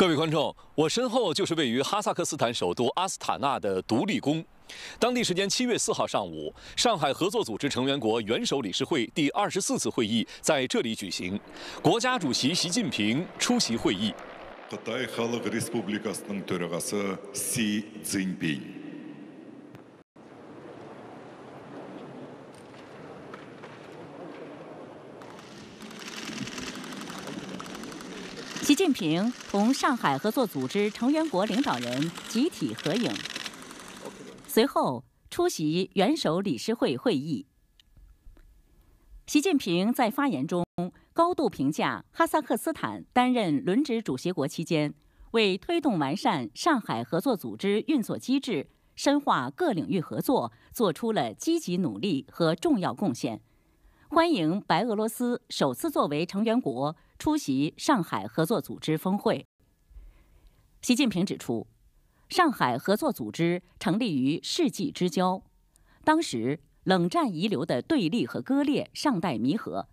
各位观众，我身后就是位于哈萨克斯坦首都阿斯塔纳的独立宫。当地时间七月四号上午，上海合作组织成员国元首理事会第二十四次会议在这里举行，国家主席习近平出席会议。习近平同上海合作组织成员国领导人集体合影，随后出席元首理事会会议。习近平在发言中高度评价哈萨克斯坦担任轮值主席国期间，为推动完善上海合作组织运作机制、深化各领域合作，作出了积极努力和重要贡献。欢迎白俄罗斯首次作为成员国出席上海合作组织峰会。习近平指出，上海合作组织成立于世纪之交，当时冷战遗留的对立和割裂尚待弥合，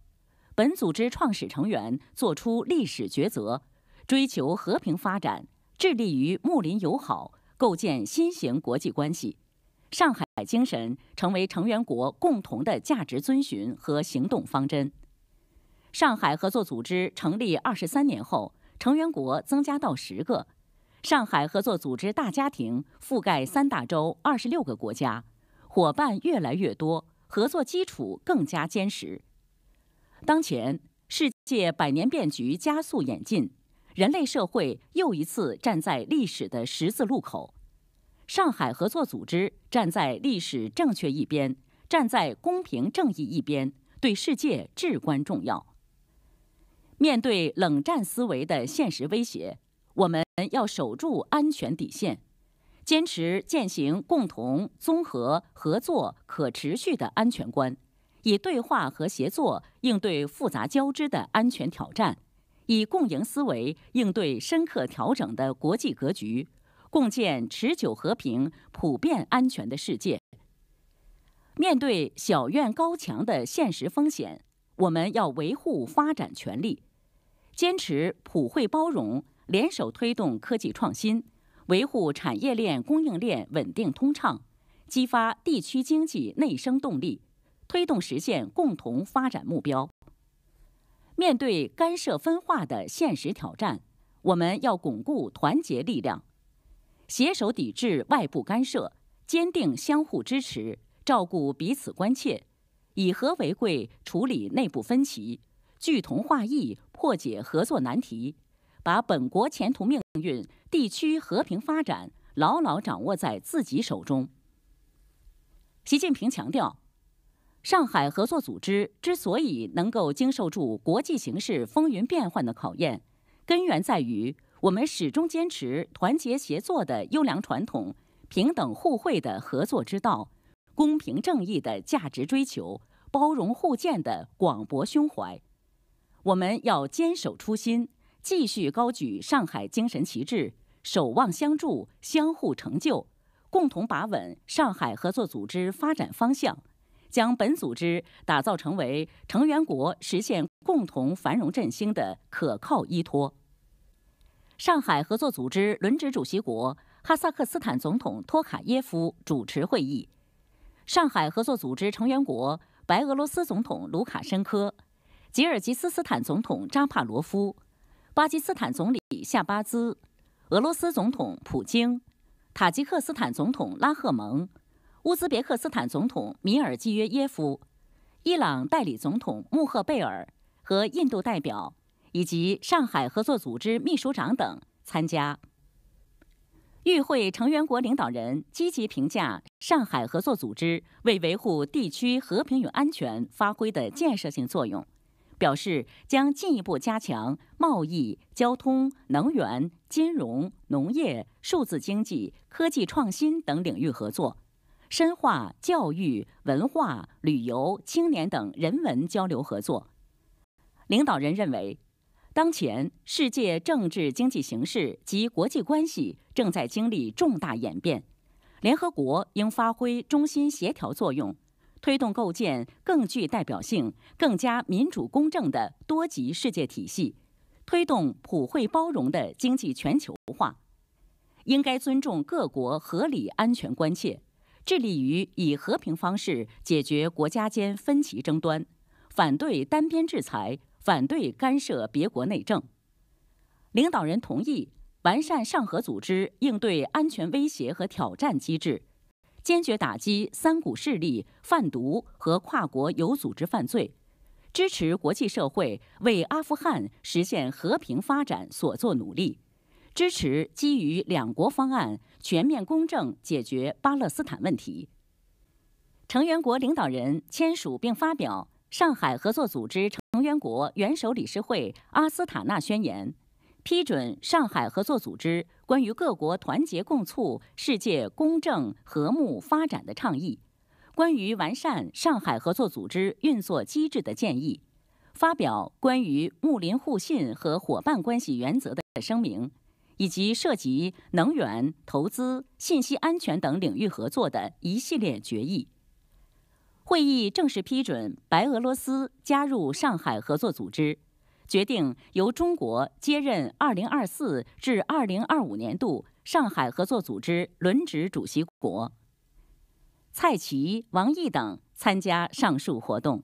本组织创始成员作出历史抉择，追求和平发展，致力于睦邻友好，构建新型国际关系。上海精神成为成员国共同的价值遵循和行动方针。上海合作组织成立二十三年后，成员国增加到十个，上海合作组织大家庭覆盖三大洲二十六个国家，伙伴越来越多，合作基础更加坚实。当前，世界百年变局加速演进，人类社会又一次站在历史的十字路口。上海合作组织站在历史正确一边，站在公平正义一边，对世界至关重要。面对冷战思维的现实威胁，我们要守住安全底线，坚持践行共同、综合、合作、可持续的安全观，以对话和协作应对复杂交织的安全挑战，以共赢思维应对深刻调整的国际格局。共建持久和平、普遍安全的世界。面对小院高墙的现实风险，我们要维护发展权利，坚持普惠包容，联手推动科技创新，维护产业链、供应链稳定通畅，激发地区经济内生动力，推动实现共同发展目标。面对干涉分化的现实挑战，我们要巩固团结力量。携手抵制外部干涉，坚定相互支持，照顾彼此关切，以和为贵处理内部分歧，聚同化异破解合作难题，把本国前途命运、地区和平发展牢牢掌握在自己手中。习近平强调，上海合作组织之所以能够经受住国际形势风云变幻的考验，根源在于。我们始终坚持团结协作的优良传统、平等互惠的合作之道、公平正义的价值追求、包容互鉴的广博胸怀。我们要坚守初心，继续高举上海精神旗帜，守望相助、相互成就，共同把稳上海合作组织发展方向，将本组织打造成为成员国实现共同繁荣振兴的可靠依托。上海合作组织轮值主席国哈萨克斯坦总统托卡耶夫主持会议，上海合作组织成员国白俄罗斯总统卢卡申科、吉尔吉斯斯坦总统扎帕罗夫、巴基斯坦总理夏巴兹、俄罗斯总统普京、塔吉克斯坦总统拉赫蒙、乌兹别克斯坦总统米尔季约耶夫、伊朗代理总统穆赫贝尔和印度代表。以及上海合作组织秘书长等参加。与会成员国领导人积极评价上海合作组织为维护地区和平与安全发挥的建设性作用，表示将进一步加强贸易、交通、能源、金融、农业、数字经济、科技创新等领域合作，深化教育、文化旅游、青年等人文交流合作。领导人认为。当前世界政治经济形势及国际关系正在经历重大演变，联合国应发挥中心协调作用，推动构建更具代表性、更加民主公正的多极世界体系，推动普惠包容的经济全球化。应该尊重各国合理安全关切，致力于以和平方式解决国家间分歧争端，反对单边制裁。反对干涉别国内政。领导人同意完善上合组织应对安全威胁和挑战机制，坚决打击三股势力、贩毒和跨国有组织犯罪，支持国际社会为阿富汗实现和平发展所作努力，支持基于两国方案全面公正解决巴勒斯坦问题。成员国领导人签署并发表。上海合作组织成员国元首理事会阿斯塔纳宣言，批准上海合作组织关于各国团结共促世界公正和睦发展的倡议，关于完善上海合作组织运作机制的建议，发表关于睦邻互信和伙伴关系原则的声明，以及涉及能源、投资、信息安全等领域合作的一系列决议。会议正式批准白俄罗斯加入上海合作组织，决定由中国接任2024至2025年度上海合作组织轮值主席国。蔡奇、王毅等参加上述活动。